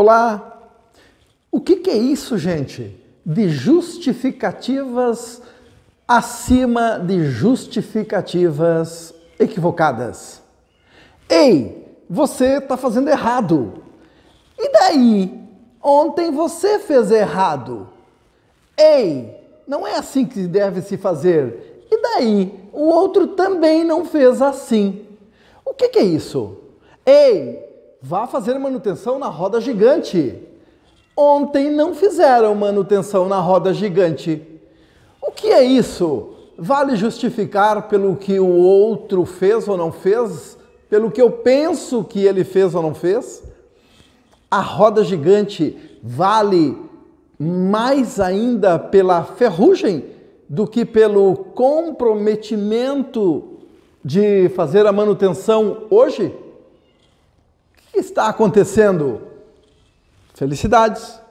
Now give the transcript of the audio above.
Olá! O que, que, é isso, gente? De justificativas acima de justificativas equivocadas. Ei, você está fazendo errado. E daí? Ontem você fez errado. Ei, não é assim que deve se fazer. E daí? O outro também não fez assim. O que, que é isso? Ei, Vá fazer manutenção na roda gigante. Ontem não fizeram manutenção na roda gigante. O que é isso? Vale justificar pelo que o outro fez ou não fez? Pelo que eu penso que ele fez ou não fez? A roda gigante vale mais ainda pela ferrugem do que pelo comprometimento de fazer a manutenção hoje? está acontecendo? Felicidades!